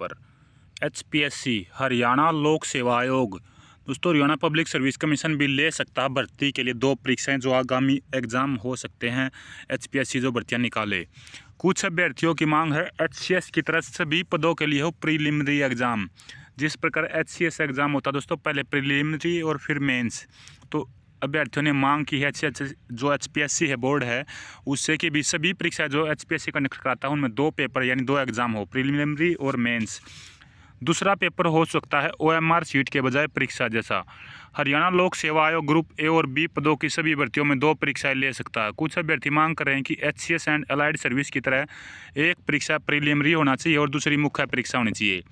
पर एच हरियाणा लोक सेवा आयोग दोस्तों हरियाणा पब्लिक सर्विस कमीशन भी ले सकता है भर्ती के लिए दो परीक्षाएं जो आगामी एग्ज़ाम हो सकते हैं एच जो भर्तियां निकाले कुछ अभ्यर्थियों की मांग है एच की तरह सभी पदों के लिए हो प्रीलिमिनरी एग्ज़ाम जिस प्रकार एच एग्ज़ाम होता है दोस्तों पहले प्रीलिमिनरी और फिर मेंस तो अभ्यर्थियों ने मांग की है अच्छे अच्छे जो एचपीएससी है बोर्ड है उससे कि भी सभी परीक्षा जो H P S C conduct कराता है उनमें दो पेपर यानी दो एग्ज़ाम हो प्रिलिमिनरी और मेंस दूसरा पेपर हो सकता है ओएमआर सीट के बजाय परीक्षा जैसा हरियाणा लोक सेवा आयोग ग्रुप ए और बी पदों की सभी भर्तियों में दो परीक्षाएं ले सकता है कुछ अभ्यर्थी मांग कर रहे हैं कि एच एंड अलाइड सर्विस की तरह एक परीक्षा प्रिलिमिनरी होना चाहिए और दूसरी मुख्य परीक्षा होनी चाहिए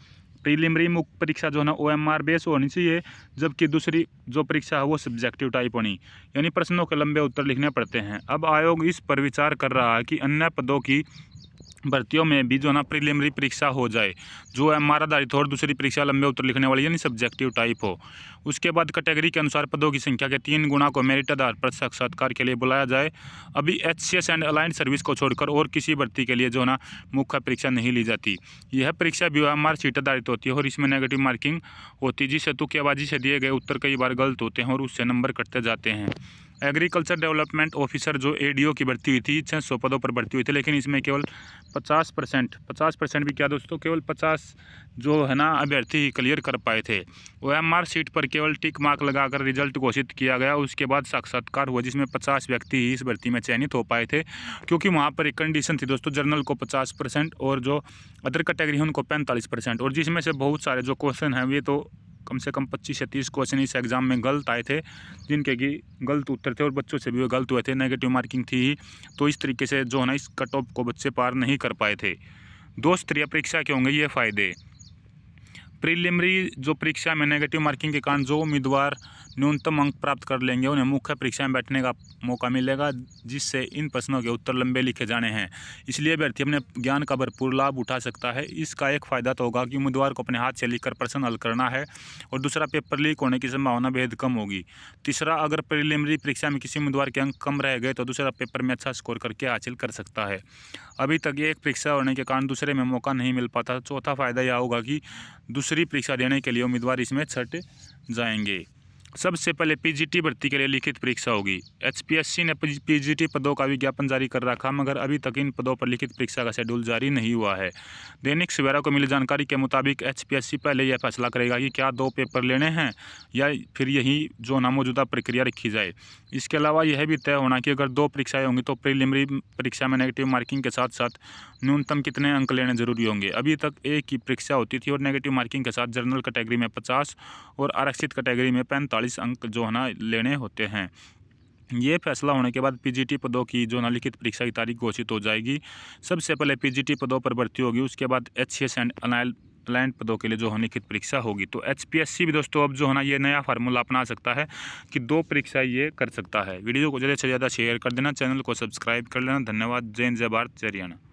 प्रीलिमरी मुख्य परीक्षा जो है ना ओ एम आर बेस होनी चाहिए जबकि दूसरी जो परीक्षा है वो सब्जेक्टिव टाइप होनी यानी प्रश्नों के लंबे उत्तर लिखने पड़ते हैं अब आयोग इस पर विचार कर रहा है कि अन्य पदों की भर्तियों में भी जो है ना प्रीलिमरी परीक्षा हो जाए जो है हमारा आधारित और दूसरी परीक्षा लंबे उत्तर लिखने वाली यानी सब्जेक्टिव टाइप हो उसके बाद कैटेगरी के अनुसार पदों की संख्या के तीन गुना को मेरिट आधार पर साक्षात्कार के लिए बुलाया जाए अभी एच सी एस एंड अलाइंस सर्विस को छोड़कर और किसी भर्ती के लिए जो है ना मुख्य परीक्षा नहीं ली जाती यह परीक्षा भी हमार सीट आधारित होती है और इसमें नेगेटिव मार्किंग होती जिस हेतु के आबाजी से दिए गए उत्तर कई बार गलत होते हैं और उससे नंबर कटते जाते हैं एग्रीकल्चर डेवलपमेंट ऑफिसर जो एडीओ की भर्ती हुई थी छः सौ पदों पर भर्ती हुई थी लेकिन इसमें केवल पचास परसेंट पचास परसेंट भी क्या दोस्तों केवल पचास जो है ना अभ्यर्थी ही क्लियर कर पाए थे ओ एम आर सीट पर केवल टिक मार्क लगाकर रिजल्ट घोषित किया गया उसके बाद साक्षात्कार हुआ जिसमें पचास व्यक्ति ही इस भर्ती में चयनित हो पाए थे क्योंकि वहाँ पर एक कंडीशन थी दोस्तों जर्नल को पचास परसेंट और जो अदर कैटेगरी है उनको पैंतालीस परसेंट और जिसमें से बहुत सारे जो क्वेश्चन हैं वे तो कम से कम पच्चीस या तीस क्वेश्चन इस एग्ज़ाम में गलत आए थे जिनके कि गलत उत्तर थे और बच्चों से भी वो गलत हुए थे नेगेटिव मार्किंग थी ही तो इस तरीके से जो है ना इस कट ऑफ को बच्चे पार नहीं कर पाए थे दोस्त स्त्रीय परीक्षा के होंगे ये फ़ायदे प्रीलिमरी जो परीक्षा में नेगेटिव मार्किंग के कारण जो उम्मीदवार न्यूनतम अंक प्राप्त कर लेंगे उन्हें मुख्य परीक्षा में बैठने का मौका मिलेगा जिससे इन प्रश्नों के उत्तर लंबे लिखे जाने हैं इसलिए अभ्यर्थी अपने ज्ञान का भरपूर लाभ उठा सकता है इसका एक फ़ायदा तो होगा कि उम्मीदवार को अपने हाथ से लिखकर प्रश्न हल करना है और दूसरा पेपर लीक होने की संभावना बेहद कम होगी तीसरा अगर प्रिलिमरी परीक्षा में किसी उम्मीदवार के अंक कम रह गए तो दूसरा पेपर में अच्छा स्कोर करके हासिल कर सकता है अभी तक एक परीक्षा होने के कारण दूसरे में मौका नहीं मिल पाता चौथा फ़ायदा यह होगा कि दूसरी परीक्षा देने के लिए उम्मीदवार इसमें छट जाएंगे सबसे पहले पीजीटी भर्ती के लिए लिखित परीक्षा होगी एचपीएससी ने पीजीटी पदों का विज्ञापन जारी कर रखा मगर अभी तक इन पदों पर लिखित परीक्षा का शेड्यूल जारी नहीं हुआ है दैनिक सवेरा को मिली जानकारी के मुताबिक एचपीएससी पहले यह फैसला करेगा कि क्या दो पेपर लेने हैं या फिर यही जो नामौजूदा प्रक्रिया रखी जाए इसके अलावा यह भी तय होना कि अगर दो परीक्षाएँ होंगी तो प्रिलिमरी परीक्षा में नेगेटिव मार्किंग के साथ साथ न्यूनतम कितने अंक लेने जरूरी होंगे अभी तक एक ही परीक्षा होती थी और नेगेटिव मार्किंग के साथ जनरल कैटेगरी में पचास और आरक्षित कैटेगरी में पैंतालीस चालीस अंक जो है ना लेने होते हैं ये फैसला होने के बाद पीजीटी पदों की जो निलिखित परीक्षा की तारीख घोषित हो जाएगी सबसे पहले पीजीटी पदों पर भर्ती होगी उसके बाद एच एंड अनाइल लैंड पदों के लिए जो है लिखित परीक्षा होगी तो एच भी दोस्तों अब जो है ना ये नया फार्मूला अपना सकता है कि दो परीक्षा ये कर सकता है वीडियो को ज़्यादा से ज़्यादा शेयर कर देना चैनल को सब्सक्राइब कर लेना धन्यवाद जय जय भारत जय हरियाणा